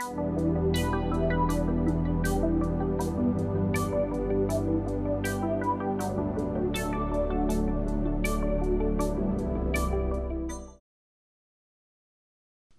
Thank you.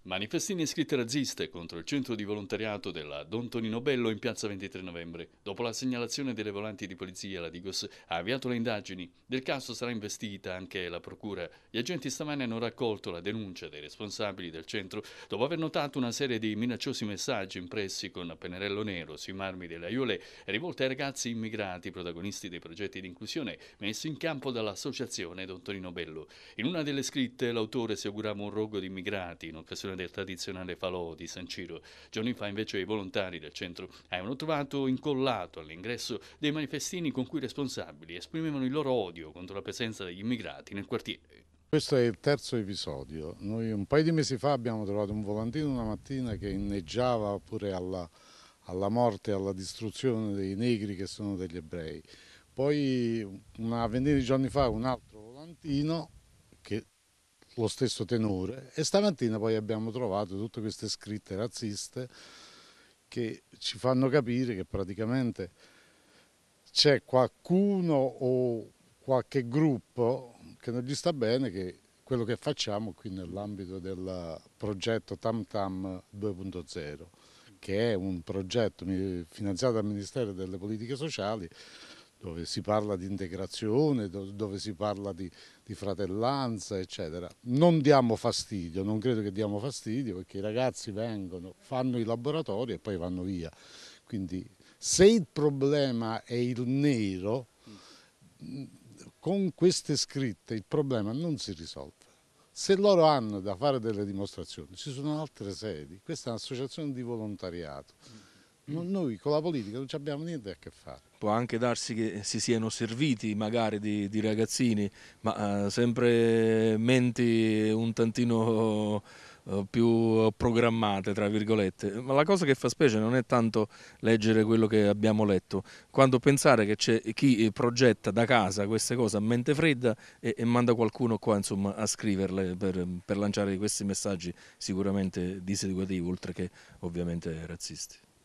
Manifestini e scritte razziste contro il centro di volontariato della Don Tonino Bello in piazza 23 novembre. Dopo la segnalazione delle volanti di polizia, la Digos ha avviato le indagini. Del caso sarà investita anche la procura. Gli agenti stamani hanno raccolto la denuncia dei responsabili del centro dopo aver notato una serie di minacciosi messaggi impressi con pennarello nero sui marmi delle aiole rivolte ai ragazzi immigrati protagonisti dei progetti di inclusione messi in campo dall'associazione Don Tonino Bello. In una delle scritte l'autore si augurava un rogo di immigrati in occasione del tradizionale falò di San Ciro. Giorni fa invece i volontari del centro avevano trovato incollato all'ingresso dei manifestini con cui i responsabili esprimevano il loro odio contro la presenza degli immigrati nel quartiere. Questo è il terzo episodio. Noi un paio di mesi fa abbiamo trovato un volantino una mattina che inneggiava pure alla, alla morte e alla distruzione dei negri che sono degli ebrei. Poi una ventina di giorni fa un altro volantino che lo stesso tenore e stamattina poi abbiamo trovato tutte queste scritte razziste che ci fanno capire che praticamente c'è qualcuno o qualche gruppo che non gli sta bene che quello che facciamo qui nell'ambito del progetto Tam Tam 2.0 che è un progetto finanziato dal Ministero delle Politiche Sociali dove si parla di integrazione, dove si parla di, di, fratellanza, eccetera. Non diamo fastidio, non credo che diamo fastidio, perché i ragazzi vengono, fanno i laboratori e poi vanno via. Quindi se il problema è il nero, con queste scritte il problema non si risolve. Se loro hanno da fare delle dimostrazioni, ci sono altre sedi, questa è un'associazione di volontariato noi con la politica non abbiamo niente a che fare. Può anche darsi che si siano serviti magari di, di ragazzini, ma eh, sempre menti un tantino eh, più programmate, tra virgolette. Ma la cosa che fa specie non è tanto leggere quello che abbiamo letto, quanto pensare che c'è chi progetta da casa queste cose a mente fredda e, e manda qualcuno qua insomma, a scriverle per, per lanciare questi messaggi sicuramente diseducativi, oltre che ovviamente razzisti.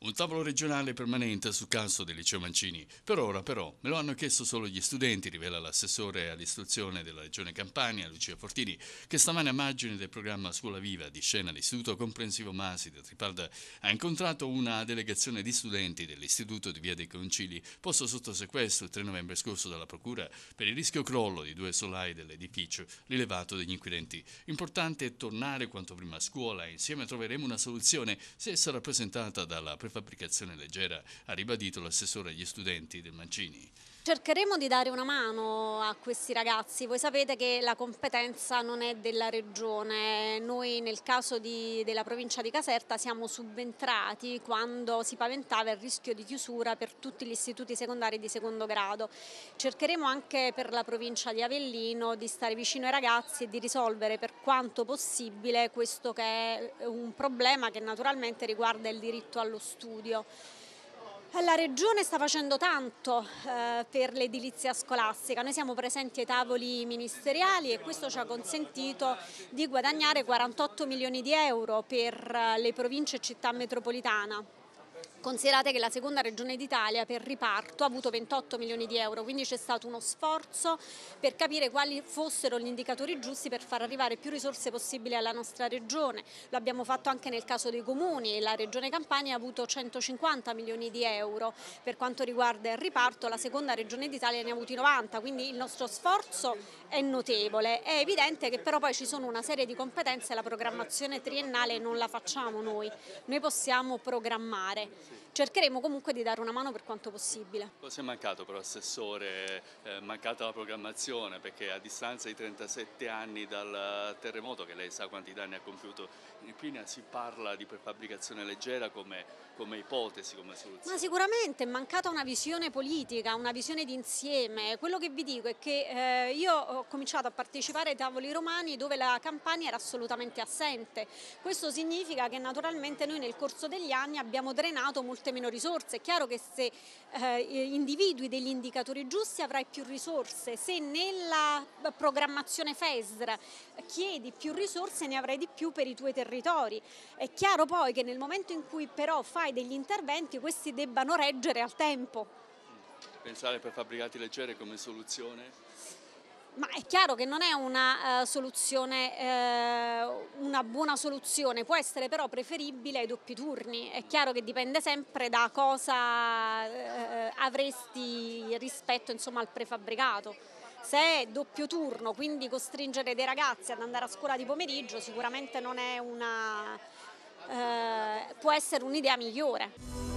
un tavolo regionale permanente sul caso del liceo Mancini. Per ora però me lo hanno chiesto solo gli studenti, rivela l'assessore all'istruzione della regione Campania, Lucia Fortini, che stamane a margine del programma Scuola Viva di scena all'Istituto Comprensivo Masi da Tripalda ha incontrato una delegazione di studenti dell'Istituto di Via dei Concili, posto sotto sequestro il 3 novembre scorso dalla Procura per il rischio crollo di due solai dell'edificio rilevato dagli inquirenti. Importante è tornare quanto prima a scuola e insieme troveremo una soluzione se sarà presentata dalla Prefettura per fabbricazione leggera, ha ribadito l'assessore agli studenti del Mancini. Cercheremo di dare una mano a questi ragazzi, voi sapete che la competenza non è della regione, noi nel caso di, della provincia di Caserta siamo subentrati quando si paventava il rischio di chiusura per tutti gli istituti secondari di secondo grado, cercheremo anche per la provincia di Avellino di stare vicino ai ragazzi e di risolvere per quanto possibile questo che è un problema che naturalmente riguarda il diritto allo studio. Eh, la Regione sta facendo tanto eh, per l'edilizia scolastica, noi siamo presenti ai tavoli ministeriali e questo ci ha consentito di guadagnare 48 milioni di euro per eh, le province e città metropolitana. Considerate che la seconda regione d'Italia per riparto ha avuto 28 milioni di euro, quindi c'è stato uno sforzo per capire quali fossero gli indicatori giusti per far arrivare più risorse possibili alla nostra regione. Lo abbiamo fatto anche nel caso dei comuni e la regione Campania ha avuto 150 milioni di euro. Per quanto riguarda il riparto la seconda regione d'Italia ne ha avuti 90, quindi il nostro sforzo è notevole. È evidente che però poi ci sono una serie di competenze e la programmazione triennale non la facciamo noi, noi possiamo programmare. Sí. cercheremo comunque di dare una mano per quanto possibile. Cosa è mancato però Assessore? È eh, mancata la programmazione perché a distanza di 37 anni dal terremoto, che lei sa quanti danni ha compiuto in Irpinia, si parla di prefabbricazione leggera come, come ipotesi, come soluzione. Ma sicuramente è mancata una visione politica, una visione d'insieme. Quello che vi dico è che eh, io ho cominciato a partecipare ai tavoli romani dove la campagna era assolutamente assente. Questo significa che naturalmente noi nel corso degli anni abbiamo drenato molto molte meno risorse. È chiaro che se eh, individui degli indicatori giusti avrai più risorse, se nella programmazione FESR chiedi più risorse ne avrai di più per i tuoi territori. È chiaro poi che nel momento in cui però fai degli interventi questi debbano reggere al tempo. Pensare per fabbricati leggeri come soluzione? Ma è chiaro che non è una, eh, eh, una buona soluzione, può essere però preferibile ai doppi turni, è chiaro che dipende sempre da cosa eh, avresti rispetto insomma, al prefabbricato. Se è doppio turno, quindi costringere dei ragazzi ad andare a scuola di pomeriggio, sicuramente non è una, eh, può essere un'idea migliore.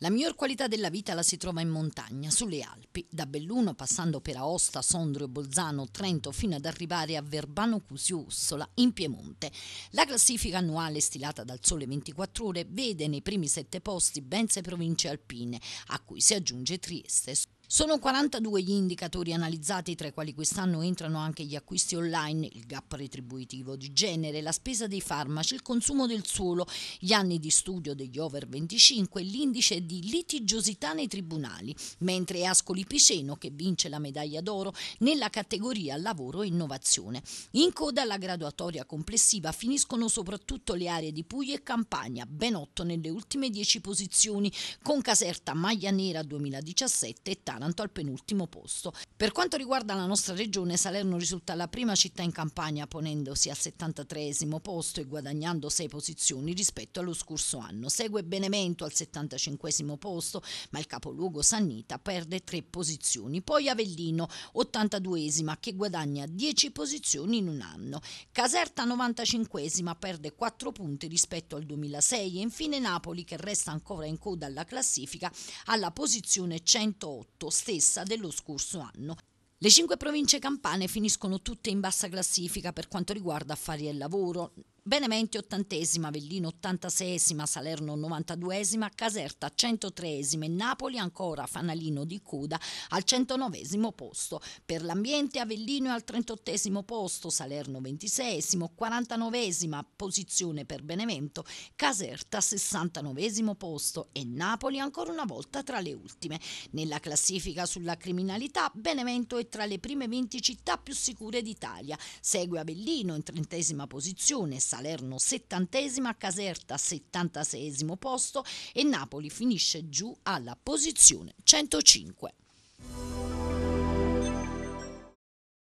La miglior qualità della vita la si trova in montagna, sulle Alpi, da Belluno passando per Aosta, Sondrio, Bolzano, Trento fino ad arrivare a Verbano Cusio Ussola in Piemonte. La classifica annuale stilata dal Sole 24 Ore vede nei primi sette posti ben sei province alpine, a cui si aggiunge Trieste. Sono 42 gli indicatori analizzati, tra i quali quest'anno entrano anche gli acquisti online, il gap retributivo di genere, la spesa dei farmaci, il consumo del suolo, gli anni di studio degli over 25, l'indice di litigiosità nei tribunali, mentre è Ascoli Piceno che vince la medaglia d'oro nella categoria lavoro e innovazione. In coda alla graduatoria complessiva finiscono soprattutto le aree di Puglia e Campania, ben 8 nelle ultime 10 posizioni, con Caserta Maglia Nera 2017 e Tana Taranto al penultimo posto. Per quanto riguarda la nostra regione, Salerno risulta la prima città in campagna ponendosi al 73 posto e guadagnando 6 posizioni rispetto allo scorso anno. Segue Benevento al 75 posto, ma il capoluogo Sannita perde 3 posizioni. Poi Avellino 82 che guadagna 10 posizioni in un anno. Caserta 95 perde 4 punti rispetto al 2006 e infine Napoli che resta ancora in coda alla classifica alla posizione 108 stessa dello scorso anno. Le cinque province campane finiscono tutte in bassa classifica per quanto riguarda affari e lavoro. Benevento 80esima, Avellino 86esima, Salerno 92esima, Caserta 103esima e Napoli ancora fanalino di coda al 109esimo posto. Per l'ambiente Avellino è al 38esimo posto, Salerno 26esimo, 49esima posizione per Benevento, Caserta 69esimo posto e Napoli ancora una volta tra le ultime. Nella classifica sulla criminalità Benevento è tra le prime 20 città più sicure d'Italia. Segue Avellino in trentesima posizione, Salerno settantesima, Caserta settantasesimo posto e Napoli finisce giù alla posizione 105.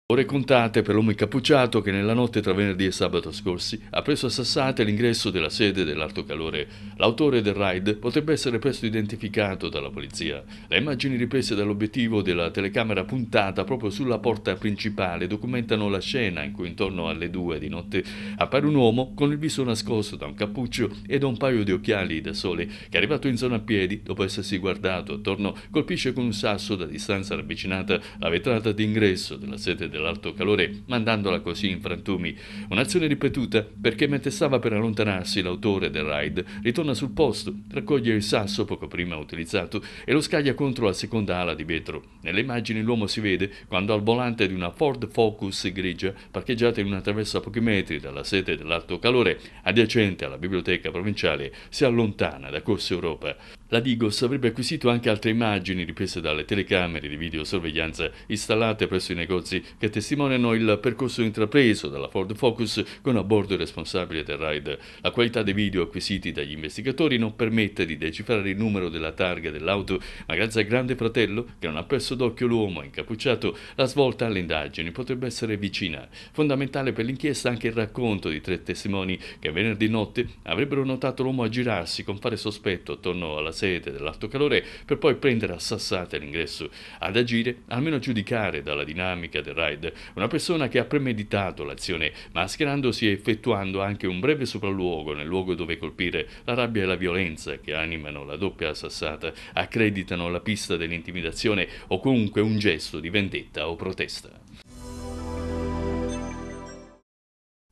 Ore contate per l'uomo incappucciato che nella notte tra venerdì e sabato scorsi ha preso a sassate l'ingresso della sede dell'Alto Calore. L'autore del raid potrebbe essere presto identificato dalla polizia. Le immagini riprese dall'obiettivo della telecamera puntata proprio sulla porta principale documentano la scena in cui intorno alle due di notte appare un uomo con il viso nascosto da un cappuccio e da un paio di occhiali da sole che arrivato in zona a piedi dopo essersi guardato attorno colpisce con un sasso da distanza ravvicinata la vetrata d'ingresso della sede dell'Alto Calore dell'alto calore, mandandola così in frantumi. Un'azione ripetuta perché mentre stava per allontanarsi l'autore del raid ritorna sul posto, raccoglie il sasso poco prima utilizzato e lo scaglia contro la seconda ala di vetro. Nelle immagini l'uomo si vede quando al volante di una Ford Focus grigia parcheggiata in una traversa a pochi metri dalla sede dell'alto calore adiacente alla biblioteca provinciale si allontana da Corso Europa. La Digos avrebbe acquisito anche altre immagini riprese dalle telecamere di videosorveglianza installate presso i negozi che testimoniano il percorso intrapreso dalla Ford Focus con a bordo il responsabile del raid. La qualità dei video acquisiti dagli investigatori non permette di decifrare il numero della targa dell'auto, ma grazie al grande fratello, che non ha perso d'occhio l'uomo incappucciato, la svolta alle indagini potrebbe essere vicina. Fondamentale per l'inchiesta anche il racconto di tre testimoni che venerdì notte avrebbero notato l'uomo aggirarsi con fare sospetto attorno alla sete, dell'alto calore, per poi prendere a sassate l'ingresso. Ad agire, almeno giudicare dalla dinamica del raid, una persona che ha premeditato l'azione, mascherandosi e effettuando anche un breve sopralluogo nel luogo dove colpire, la rabbia e la violenza che animano la doppia sassata accreditano la pista dell'intimidazione o comunque un gesto di vendetta o protesta.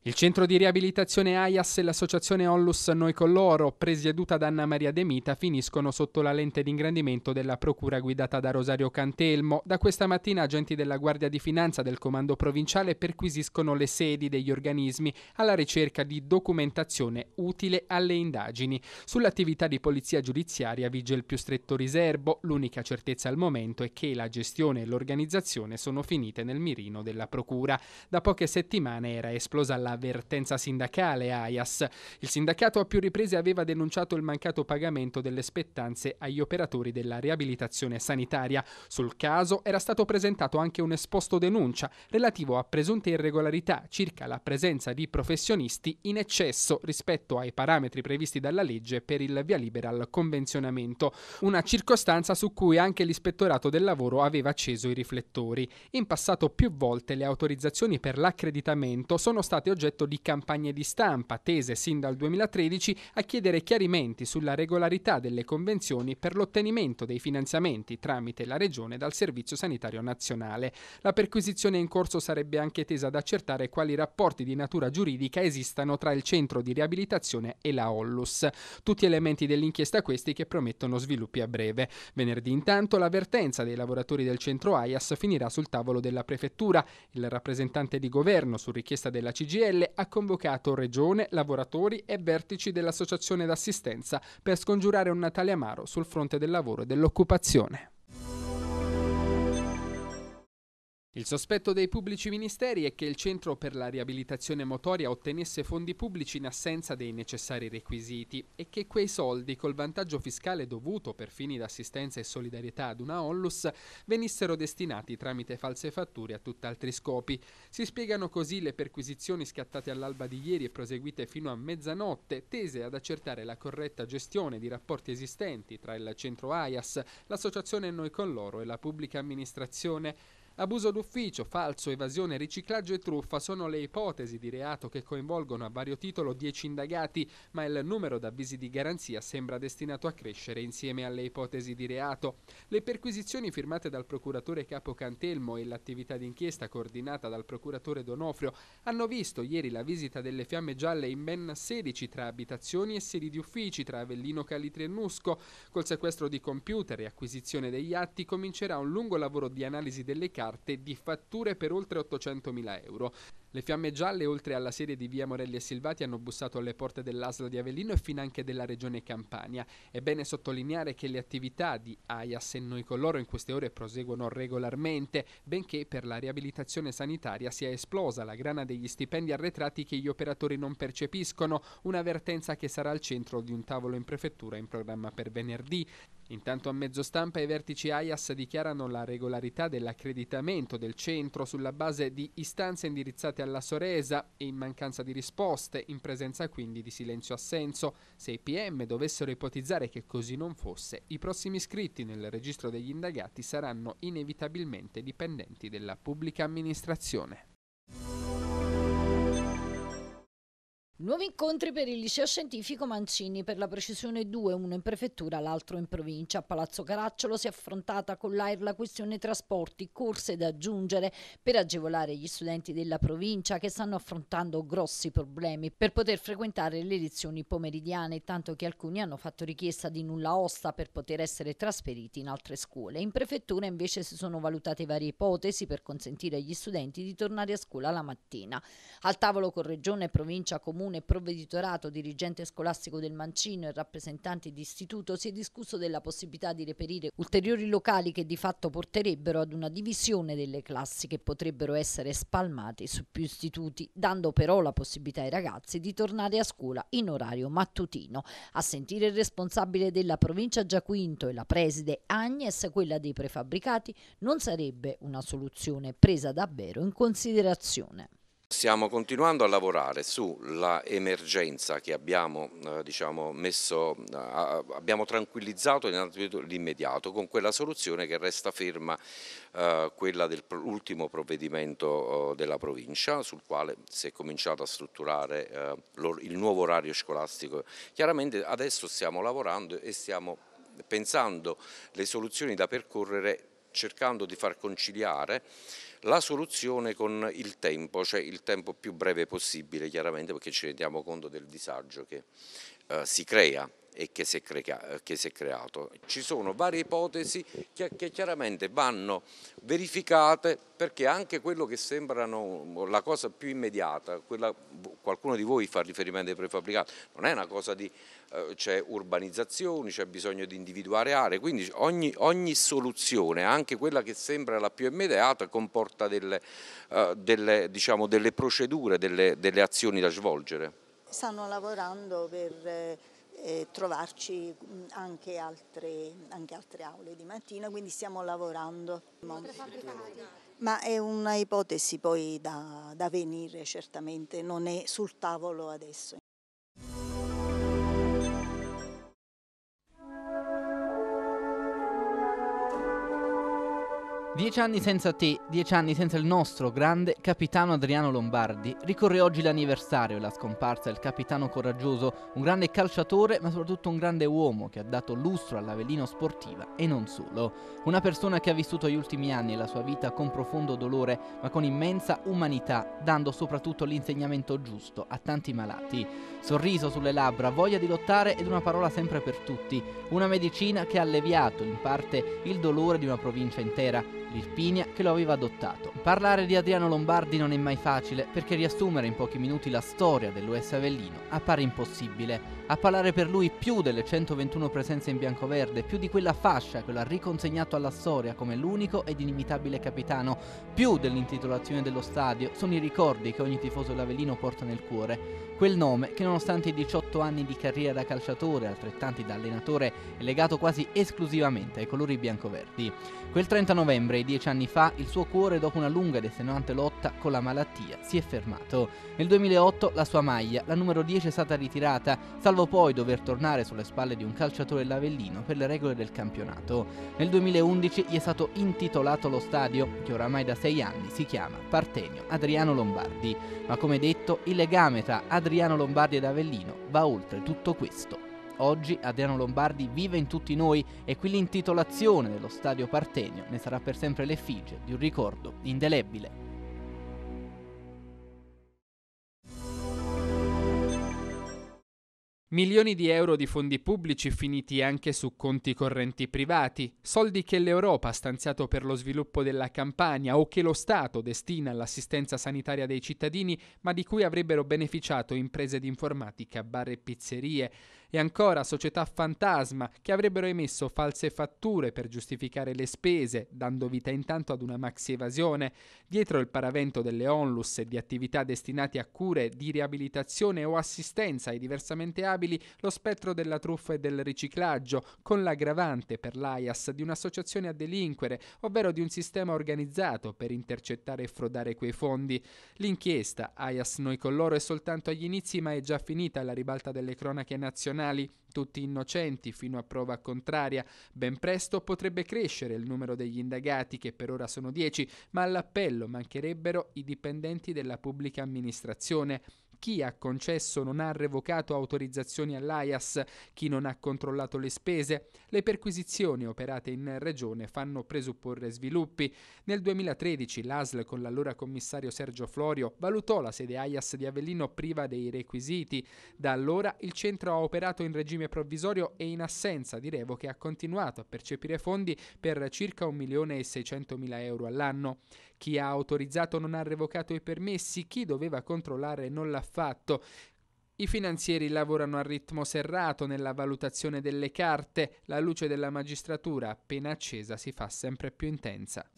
Il centro di riabilitazione AIAS e l'associazione Ollus Noi con loro, presieduta da Anna Maria De Mita, finiscono sotto la lente d'ingrandimento della procura guidata da Rosario Cantelmo. Da questa mattina agenti della Guardia di Finanza del Comando Provinciale perquisiscono le sedi degli organismi alla ricerca di documentazione utile alle indagini. Sull'attività di polizia giudiziaria vige il più stretto riservo, l'unica certezza al momento è che la gestione e l'organizzazione sono finite nel mirino della procura. Da poche settimane era esplosa la avvertenza sindacale AIAS. Il sindacato a più riprese aveva denunciato il mancato pagamento delle spettanze agli operatori della riabilitazione sanitaria. Sul caso era stato presentato anche un esposto denuncia relativo a presunte irregolarità circa la presenza di professionisti in eccesso rispetto ai parametri previsti dalla legge per il via libera al convenzionamento, una circostanza su cui anche l'ispettorato del lavoro aveva acceso i riflettori. In passato più volte le autorizzazioni per l'accreditamento sono state oggetto oggetto di campagne di stampa tese sin dal 2013 a chiedere chiarimenti sulla regolarità delle convenzioni per l'ottenimento dei finanziamenti tramite la Regione dal Servizio Sanitario Nazionale. La perquisizione in corso sarebbe anche tesa ad accertare quali rapporti di natura giuridica esistano tra il centro di riabilitazione e la Ollus. Tutti elementi dell'inchiesta questi che promettono sviluppi a breve. Venerdì intanto l'avvertenza dei lavoratori del centro AIAS finirà sul tavolo della prefettura. Il rappresentante di governo, su richiesta della CGL, Stelle ha convocato Regione, lavoratori e vertici dell'Associazione d'assistenza per scongiurare un Natale amaro sul fronte del lavoro e dell'occupazione. Il sospetto dei pubblici ministeri è che il Centro per la riabilitazione motoria ottenesse fondi pubblici in assenza dei necessari requisiti e che quei soldi, col vantaggio fiscale dovuto per fini d'assistenza e solidarietà ad una Onlus, venissero destinati tramite false fatture a tutt'altri scopi. Si spiegano così le perquisizioni scattate all'alba di ieri e proseguite fino a mezzanotte, tese ad accertare la corretta gestione di rapporti esistenti tra il Centro AIAS, l'Associazione Noi con Loro e la Pubblica Amministrazione. Abuso d'ufficio, falso, evasione, riciclaggio e truffa sono le ipotesi di reato che coinvolgono a vario titolo 10 indagati, ma il numero d'avvisi di garanzia sembra destinato a crescere insieme alle ipotesi di reato. Le perquisizioni firmate dal procuratore capo Cantelmo e l'attività d'inchiesta coordinata dal procuratore Donofrio hanno visto ieri la visita delle fiamme gialle in ben 16 tra abitazioni e sedi di uffici tra Avellino, Calitri e Nusco. Col sequestro di computer e acquisizione degli atti comincerà un lungo lavoro di analisi delle case carte di fatture per oltre 800.000 euro. Le fiamme gialle, oltre alla sede di via Morelli e Silvati, hanno bussato alle porte dell'Asla di Avellino e fin anche della regione Campania. È bene sottolineare che le attività di AIAS e Noi con loro in queste ore proseguono regolarmente, benché per la riabilitazione sanitaria sia esplosa la grana degli stipendi arretrati che gli operatori non percepiscono, un'avvertenza che sarà al centro di un tavolo in prefettura in programma per venerdì. Intanto a mezzo stampa i vertici AIAS dichiarano la regolarità dell'accreditamento del centro sulla base di istanze indirizzate a alla soresa e in mancanza di risposte, in presenza quindi di silenzio-assenso. Se i PM dovessero ipotizzare che così non fosse, i prossimi iscritti nel registro degli indagati saranno inevitabilmente dipendenti della pubblica amministrazione. Nuovi incontri per il liceo scientifico Mancini, per la precisione due, uno in prefettura, l'altro in provincia. A Palazzo Caracciolo si è affrontata con l'AIR la questione trasporti, corse da aggiungere per agevolare gli studenti della provincia che stanno affrontando grossi problemi per poter frequentare le lezioni pomeridiane, tanto che alcuni hanno fatto richiesta di nulla osta per poter essere trasferiti in altre scuole. In prefettura invece si sono valutate varie ipotesi per consentire agli studenti di tornare a scuola la mattina. Al tavolo con Regione, e Provincia, Comune comune provveditorato, dirigente scolastico del Mancino e rappresentanti di istituto si è discusso della possibilità di reperire ulteriori locali che di fatto porterebbero ad una divisione delle classi che potrebbero essere spalmate su più istituti, dando però la possibilità ai ragazzi di tornare a scuola in orario mattutino. A sentire il responsabile della provincia Giaquinto e la preside Agnes, quella dei prefabbricati non sarebbe una soluzione presa davvero in considerazione. Stiamo continuando a lavorare sulla emergenza che abbiamo, eh, diciamo, messo, eh, abbiamo tranquillizzato l'immediato con quella soluzione che resta ferma, eh, quella dell'ultimo provvedimento oh, della provincia sul quale si è cominciato a strutturare eh, il nuovo orario scolastico. Chiaramente adesso stiamo lavorando e stiamo pensando le soluzioni da percorrere cercando di far conciliare la soluzione con il tempo, cioè il tempo più breve possibile chiaramente perché ci rendiamo conto del disagio che eh, si crea e che si, crea, che si, è creato. Ci sono varie ipotesi che, che, chiaramente vanno verificate perché anche quello che sembrano mm, la cosa più immediata, quella, boh, qualcuno di voi fa riferimento ai prefabbricati, non è una cosa di eh, c'è urbanizzazione, c'è bisogno di individuare aree, quindi ogni, ogni, soluzione, anche quella che sembra la più immediata, comporta delle, eh, delle, diciamo, delle procedure, delle, delle, azioni da svolgere. Stanno lavorando per... Eh eh, trovarci anche altre, anche altre, aule di mattina, quindi stiamo lavorando. Ma è una ipotesi poi da, da venire certamente, non è sul tavolo adesso. Dieci anni senza te, dieci anni senza il nostro grande capitano Adriano Lombardi. Ricorre oggi l'anniversario e la scomparsa del capitano coraggioso, un grande calciatore ma soprattutto un grande uomo che ha dato lustro all'Avellino sportiva e non solo. Una persona che ha vissuto gli ultimi anni e la sua vita con profondo dolore ma con immensa umanità, dando soprattutto l'insegnamento giusto a tanti malati. Sorriso sulle labbra, voglia di lottare ed una parola sempre per tutti. Una medicina che ha alleviato in parte il dolore di una provincia intera l'Irpinia che lo aveva adottato. Parlare di Adriano Lombardi non è mai facile perché riassumere in pochi minuti la storia dell'US Avellino appare impossibile. A parlare per lui più delle 121 presenze in biancoverde, più di quella fascia che lo ha riconsegnato alla storia come l'unico ed inimitabile capitano, più dell'intitolazione dello stadio, sono i ricordi che ogni tifoso dell'Avellino porta nel cuore. Quel nome che nonostante i 18 anni di carriera da calciatore, altrettanti da allenatore, è legato quasi esclusivamente ai colori biancoverdi. Quel 30 novembre dieci anni fa il suo cuore, dopo una lunga ed estenuante lotta con la malattia, si è fermato. Nel 2008 la sua maglia, la numero 10, è stata ritirata, salvo poi dover tornare sulle spalle di un calciatore lavellino per le regole del campionato. Nel 2011 gli è stato intitolato lo stadio, che oramai da sei anni si chiama Partenio Adriano Lombardi. Ma come detto, il legame tra Adriano Lombardi ed Avellino va oltre tutto questo. Oggi Adriano Lombardi vive in tutti noi e qui l'intitolazione dello stadio Partenio ne sarà per sempre l'effigie di un ricordo indelebile. Milioni di euro di fondi pubblici finiti anche su conti correnti privati, soldi che l'Europa ha stanziato per lo sviluppo della campagna o che lo Stato destina all'assistenza sanitaria dei cittadini, ma di cui avrebbero beneficiato imprese di informatica, bar e pizzerie e ancora società fantasma che avrebbero emesso false fatture per giustificare le spese, dando vita intanto ad una maxi evasione. Dietro il paravento delle onlus e di attività destinate a cure di riabilitazione o assistenza ai diversamente abili, lo spettro della truffa e del riciclaggio, con l'aggravante per l'AIAS di un'associazione a delinquere, ovvero di un sistema organizzato per intercettare e frodare quei fondi. L'inchiesta AIAS Noi con loro è soltanto agli inizi ma è già finita alla ribalta delle cronache nazionali nazionali, tutti innocenti fino a prova contraria. Ben presto potrebbe crescere il numero degli indagati, che per ora sono 10, ma all'appello mancherebbero i dipendenti della pubblica amministrazione chi ha concesso non ha revocato autorizzazioni all'AIAS, chi non ha controllato le spese. Le perquisizioni operate in regione fanno presupporre sviluppi. Nel 2013 l'ASL con l'allora commissario Sergio Florio valutò la sede AIAS di Avellino priva dei requisiti. Da allora il centro ha operato in regime provvisorio e in assenza di revoche ha continuato a percepire fondi per circa 1.600.000 euro all'anno chi ha autorizzato non ha revocato i permessi, chi doveva controllare non l'ha fatto. I finanzieri lavorano a ritmo serrato nella valutazione delle carte, la luce della magistratura appena accesa si fa sempre più intensa.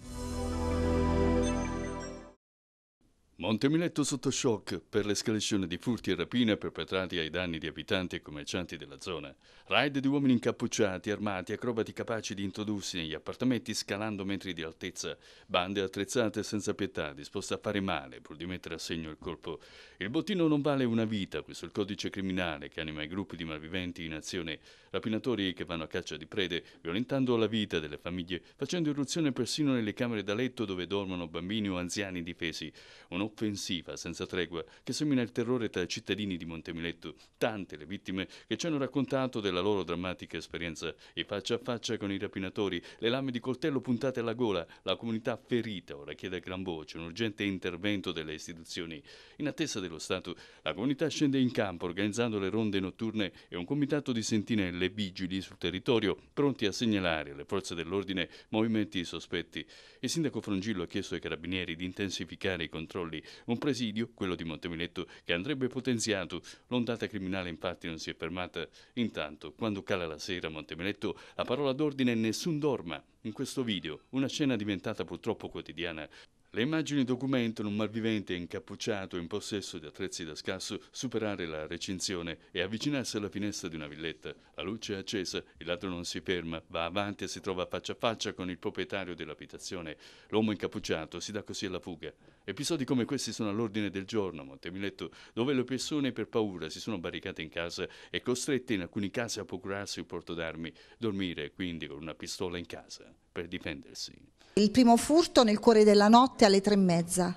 Montemiletto sotto shock per l'escalation di furti e rapine perpetrati ai danni di abitanti e commercianti della zona. Raid di uomini incappucciati, armati, acrobati capaci di introdursi negli appartamenti scalando metri di altezza, bande attrezzate senza pietà, disposte a fare male pur di mettere a segno il colpo. Il bottino non vale una vita, questo è il codice criminale che anima i gruppi di malviventi in azione, rapinatori che vanno a caccia di prede, violentando la vita delle famiglie, facendo irruzione persino nelle camere da letto dove dormono bambini o anziani difesi. Uno un'offensiva senza tregua che semina il terrore tra i cittadini di Montemiletto, tante le vittime che ci hanno raccontato della loro drammatica esperienza e faccia a faccia con i rapinatori, le lame di coltello puntate alla gola, la comunità ferita ora chiede a gran voce un urgente intervento delle istituzioni. In attesa dello Stato, la comunità scende in campo organizzando le ronde notturne e un comitato di sentinelle vigili sul territorio pronti a segnalare alle forze dell'ordine movimenti sospetti. Il sindaco Frongillo ha chiesto ai carabinieri di intensificare i controlli Napoli, un presidio, quello di Montemiletto, che andrebbe potenziato. L'ondata criminale infatti non si è fermata. Intanto, quando cala la sera a Montemiletto, la parola d'ordine è nessun dorma. In questo video, una scena diventata purtroppo quotidiana, le immagini documentano un malvivente incappucciato in possesso di attrezzi da scasso superare la recinzione e avvicinarsi alla finestra di una villetta. La luce è accesa, il ladro non si ferma, va avanti e si trova faccia a faccia con il proprietario dell'abitazione. L'uomo incappucciato si dà così alla fuga. Episodi come questi sono all'ordine del giorno a Montemiletto, dove le persone per paura si sono barricate in casa e costrette in alcuni casi a procurarsi il porto d'armi, dormire quindi con una pistola in casa per difendersi. Il primo furto nel cuore della notte alle tre e mezza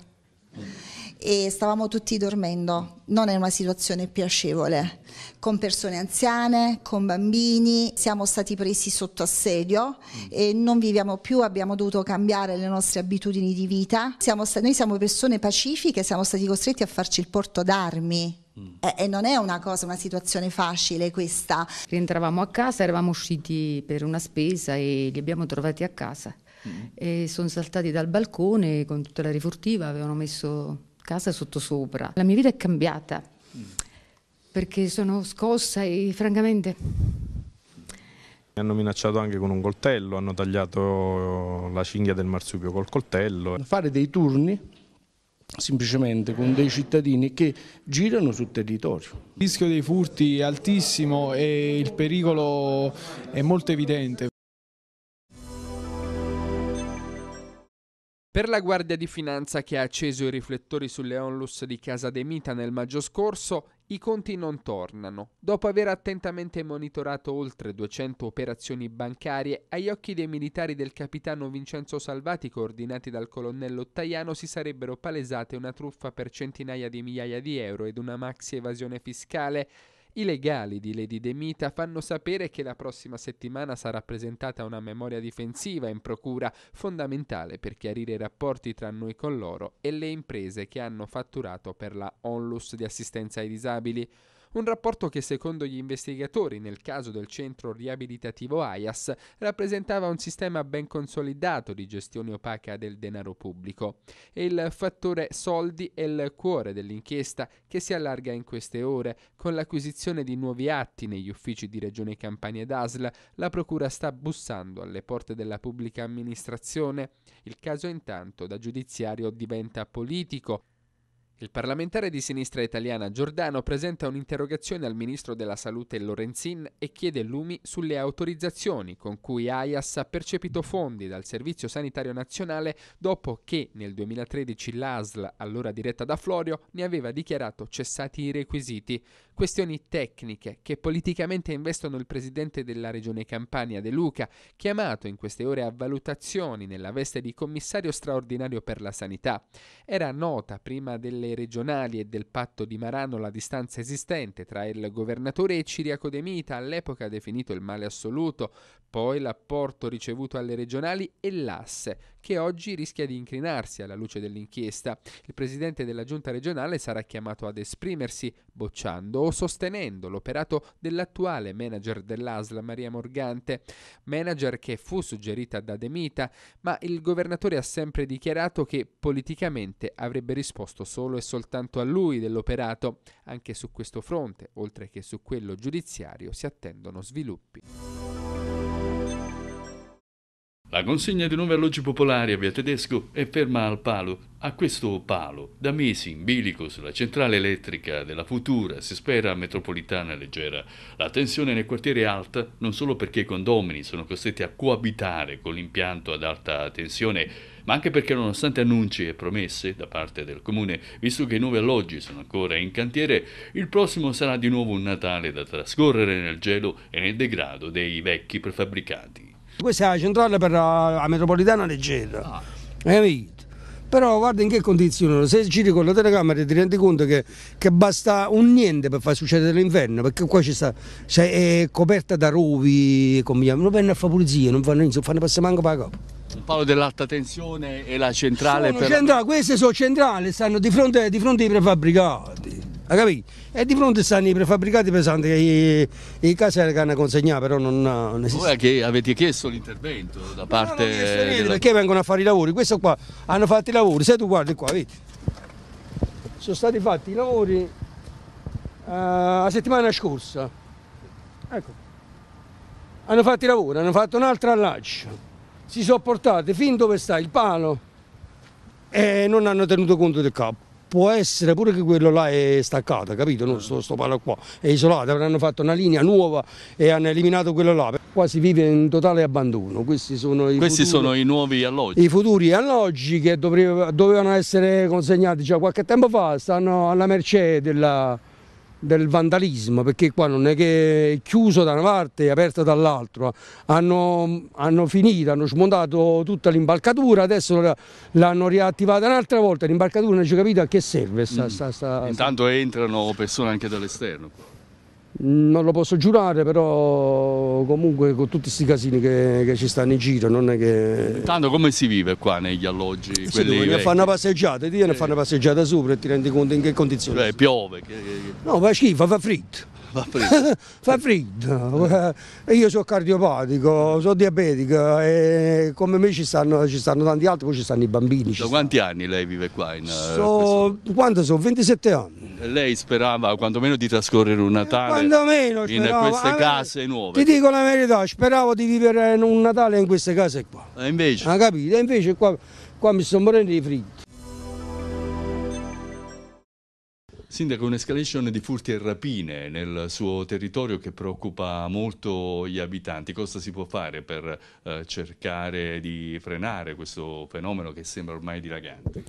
e stavamo tutti dormendo, non è una situazione piacevole, con persone anziane, con bambini, siamo stati presi sotto assedio e non viviamo più, abbiamo dovuto cambiare le nostre abitudini di vita, siamo noi siamo persone pacifiche, siamo stati costretti a farci il porto d'armi eh, e, non è una cosa, una situazione facile questa. Rientravamo a casa, eravamo usciti per una spesa e li abbiamo trovati a casa. Mm. E sono saltati dal balcone con tutta la rifurtiva, avevano messo casa sottosopra. La mia vita è cambiata mm. perché sono scossa e francamente... Mi hanno minacciato anche con un coltello, hanno tagliato la cinghia del marsupio col coltello. Fare dei turni semplicemente con dei cittadini che girano sul territorio. Il rischio dei furti è altissimo e il pericolo è molto evidente. Per la Guardia di Finanza che ha acceso i riflettori sulle onlus di Casa De Mita nel maggio scorso, i conti non tornano. Dopo aver attentamente monitorato oltre 200 operazioni bancarie, agli occhi dei militari del capitano Vincenzo Salvati, coordinati dal colonnello Tajano, si sarebbero palesate una truffa per centinaia di migliaia di euro ed una maxi evasione fiscale. I legali di Lady Demita fanno sapere che la prossima settimana sarà presentata una memoria difensiva in procura fondamentale per chiarire i rapporti tra noi con loro e le imprese che hanno fatturato per la onlus di assistenza ai disabili. Un rapporto che secondo gli investigatori, nel caso del centro riabilitativo AIAS, rappresentava un sistema ben consolidato di gestione opaca del denaro pubblico. E il fattore soldi è il cuore dell'inchiesta che si allarga in queste ore con l'acquisizione di nuovi atti negli uffici di Regione Campania d'Asla, la procura sta bussando alle porte della pubblica amministrazione. Il caso intanto da giudiziario diventa politico il parlamentare di sinistra italiana Giordano presenta un'interrogazione al ministro della salute Lorenzin e chiede lumi sulle autorizzazioni con cui AIAS ha percepito fondi dal Servizio Sanitario Nazionale dopo che nel 2013 l'ASL, allora diretta da Florio, ne aveva dichiarato cessati i requisiti questioni tecniche che politicamente investono il presidente della regione Campania De Luca, chiamato in queste ore a valutazioni nella veste di commissario straordinario per la sanità. Era nota prima delle regionali e del patto di Marano la distanza esistente tra il governatore e Ciriaco De Mita, all'epoca definito il male assoluto, poi l'apporto ricevuto alle regionali e l'asse, che oggi rischia di incrinarsi alla luce dell'inchiesta. Il presidente della giunta regionale sarà chiamato ad esprimersi, bocciando sostenendo l'operato dell'attuale manager dell'ASL Maria Morgante, manager che fu suggerita da De Mita, ma il governatore ha sempre dichiarato che politicamente avrebbe risposto solo e soltanto a lui dell'operato. Anche su questo fronte, oltre che su quello giudiziario, si attendono sviluppi. La consegna di nuovi alloggi popolari a Via Tedesco è ferma al palo. A questo palo, da mesi in bilico sulla centrale elettrica della futura, si spera, metropolitana leggera. La tensione nel quartiere è alta non solo perché i condomini sono costretti a coabitare con l'impianto ad alta tensione, ma anche perché nonostante annunci e promesse da parte del comune, visto che i nuovi alloggi sono ancora in cantiere, il prossimo sarà di nuovo un Natale da trascorrere nel gelo e nel degrado dei vecchi prefabbricati. Questa è la centrale per la, la metropolitana leggera. Ah. Però guarda in che condizioni, se giri con la telecamera ti rendi conto che, che basta un niente per far succedere l'inferno, perché qua c'è sta, cioè, è coperta da rovi, non vengono a fare pulizia, non fanno, non fanno passare manco per la coppa. Paolo dell'alta tensione e la centrale sono per... Centrale, queste sono centrali, stanno di fronte, di fronte ai prefabbricati capito? E di fronte stanno i prefabbricati pesanti che i, caselli che hanno consegnato, però non, non esiste. Ora che avete chiesto l'intervento da parte... No, niente, della... Perché vengono a fare i lavori? Questo qua hanno fatto i lavori, se tu guardi qua, vedi? Sono stati fatti i lavori eh, la settimana scorsa. Ecco. Hanno fatto i lavori, hanno fatto un altro allaccio. Si sono portati fin dove sta il palo e non hanno tenuto conto del capo può essere pure che quello là è staccato, capito? No, mm. sto, sto palo qua è isolato, avranno fatto una linea nuova e hanno eliminato quello là. Qua si vive in totale abbandono, questi sono i, questi futuri, sono i nuovi alloggi. I futuri alloggi che dovevano essere consegnati già qualche tempo fa, stanno alla mercé della, del vandalismo, perché qua non è che è chiuso da una parte e aperto dall'altra, hanno, hanno, finito, hanno smontato tutta l'imbarcatura, adesso l'hanno riattivata un'altra volta, l'imbarcatura non ci capito a che serve. Mm. Sta, sta, sta, Intanto entrano persone anche dall'esterno. Non lo posso giurare, però comunque con tutti questi casini che, che ci stanno in giro, non è che... Tanto come si vive qua negli alloggi? Sì, quelli ne fanno passeggiate, ti viene eh. fanno passeggiate sopra e ti rendi conto in che condizioni. Beh, cioè, piove. Che... No, fa schifo, fa fritto. Fa freddo. Fa freddo. Eh. Io sono cardiopatico, sono diabetico e come me ci stanno, ci stanno tanti altri, poi ci stanno i bambini. Da quanti stanno. anni lei vive qua? In, eh, so, questo... Quanto sono? 27 anni. Lei sperava quantomeno di trascorrere un Natale quantomeno speravo, in queste ah, case nuove? Ti dico la verità, speravo di vivere un Natale in queste case qua. E invece? Ha capito? E invece qua, qua mi sto morendo di freddo. Sindaco, un'escalation di furti e rapine nel suo territorio che preoccupa molto gli abitanti. Cosa si può fare per eh, cercare di frenare questo fenomeno che sembra ormai dilagante?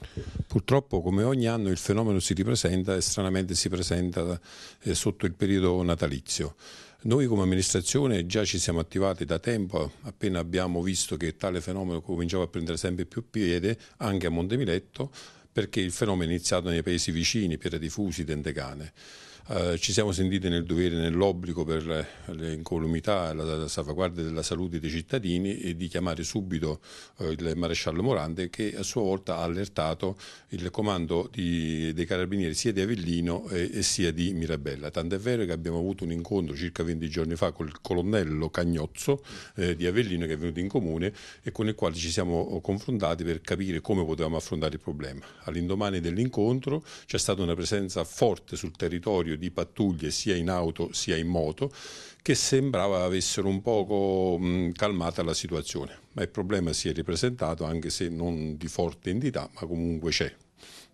Purtroppo, come ogni anno, il fenomeno si ripresenta e stranamente si presenta eh, sotto il periodo natalizio. Noi come amministrazione già ci siamo attivati da tempo, appena abbiamo visto che tale fenomeno cominciava a prendere sempre più piede anche a Montemiletto, perché il fenomeno è iniziato nei paesi vicini, per di Fusi, Dendegane. Eh, ci siamo sentiti nel dovere, e nell'obbligo per le, incolumità e la, la, salvaguardia della salute dei cittadini e di chiamare subito eh, il maresciallo Morante che a sua volta ha allertato il comando di, dei carabinieri sia di Avellino e, e sia di Mirabella. Tant'è vero che abbiamo avuto un incontro circa 20 giorni fa col colonnello Cagnozzo eh, di Avellino che è venuto in comune e con il quale ci siamo oh, confrontati per capire come potevamo affrontare il problema. All'indomani dell'incontro c'è stata una presenza forte sul territorio territorio di pattuglie sia in auto sia in moto che sembrava avessero un poco mh, calmata la situazione. Ma il problema si è ripresentato anche se non di forte entità, ma comunque c'è.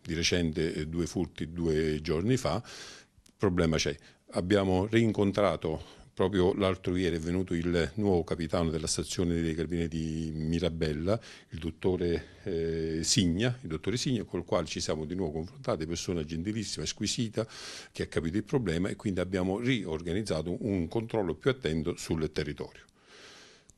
Di recente eh, due furti due giorni fa, il problema c'è. Abbiamo rincontrato Proprio l'altro ieri è venuto il nuovo capitano della stazione dei Carabinieri di Mirabella, il dottore, eh, Signa, il dottore Signa, col quale ci siamo di nuovo confrontati, persona gentilissima, squisita, che ha capito il problema e quindi abbiamo riorganizzato un controllo più attento sul territorio.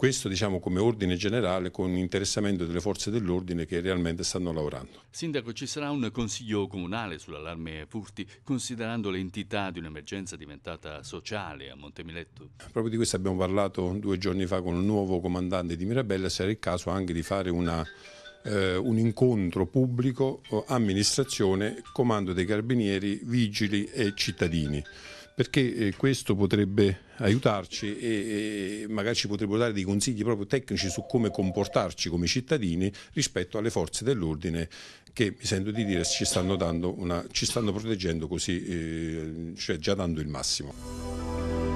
Questo diciamo come ordine generale con interessamento delle forze dell'ordine che realmente stanno lavorando. Sindaco, ci sarà un consiglio comunale sull'allarme furti considerando l'entità di un'emergenza diventata sociale a Montemiletto? Proprio di questo abbiamo parlato due giorni fa con il nuovo comandante di Mirabella, sarà il caso anche di fare una eh, un incontro pubblico amministrazione, comando dei carabinieri, vigili e cittadini perché eh, questo potrebbe aiutarci e, magari ci potrebbero dare dei consigli proprio tecnici su come comportarci come cittadini rispetto alle forze dell'ordine che mi sento di dire ci stanno, una, ci stanno proteggendo così, eh, cioè già dando il massimo.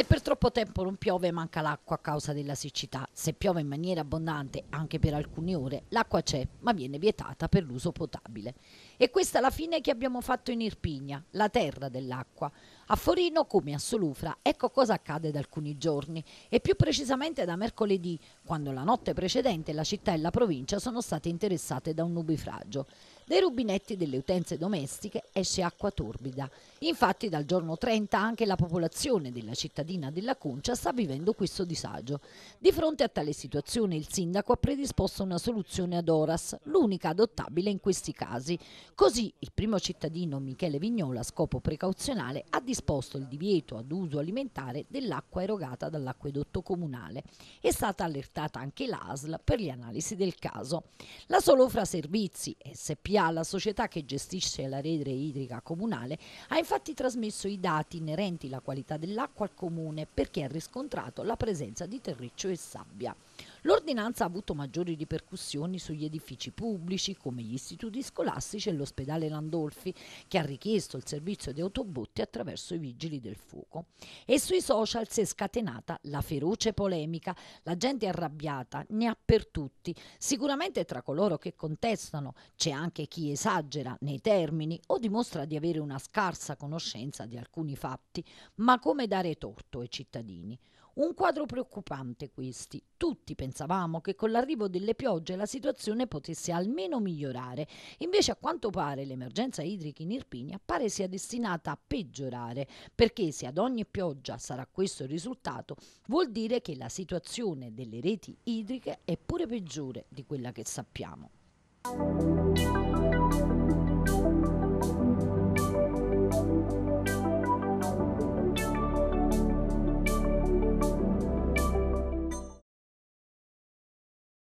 Se per troppo tempo non piove manca l'acqua a causa della siccità, se piove in maniera abbondante anche per alcune ore, l'acqua c'è ma viene vietata per l'uso potabile. E questa è la fine che abbiamo fatto in Irpigna, la terra dell'acqua. A Forino come a Solufra, ecco cosa accade da alcuni giorni e più precisamente da mercoledì, quando la notte precedente la città e la provincia sono state interessate da un nubifragio. Dai rubinetti delle utenze domestiche esce acqua torbida. Infatti dal giorno 30 anche la popolazione della cittadina della Concia sta vivendo questo disagio. Di fronte a tale situazione il sindaco ha predisposto una soluzione ad Oras, l'unica adottabile in questi casi. Così il primo cittadino Michele Vignola a scopo precauzionale ha disposto il divieto ad uso alimentare dell'acqua erogata dall'acquedotto comunale. È stata allertata anche l'ASL per le analisi del caso. La Solofra Servizi SPA SPA, la società che gestisce la rete idrica comunale, ha infatti trasmesso i dati inerenti alla qualità dell'acqua al comune perché ha riscontrato la presenza di terriccio e sabbia. L'ordinanza ha avuto maggiori ripercussioni sugli edifici pubblici come gli istituti scolastici e l'ospedale Landolfi che ha richiesto il servizio di autobotti attraverso i vigili del fuoco. E sui social si è scatenata la feroce polemica, la gente è arrabbiata ne ha per tutti. Sicuramente tra coloro che contestano c'è anche chi esagera nei termini o dimostra di avere una scarsa conoscenza di alcuni fatti, ma come dare torto ai cittadini? Un quadro preoccupante questi. Tutti pensavamo che con l'arrivo delle piogge la situazione potesse almeno migliorare, invece a quanto pare l'emergenza idrica in Irpinia pare sia destinata a peggiorare, perché se ad ogni pioggia sarà questo il risultato, vuol dire che la situazione delle reti idriche è pure peggiore di quella che sappiamo.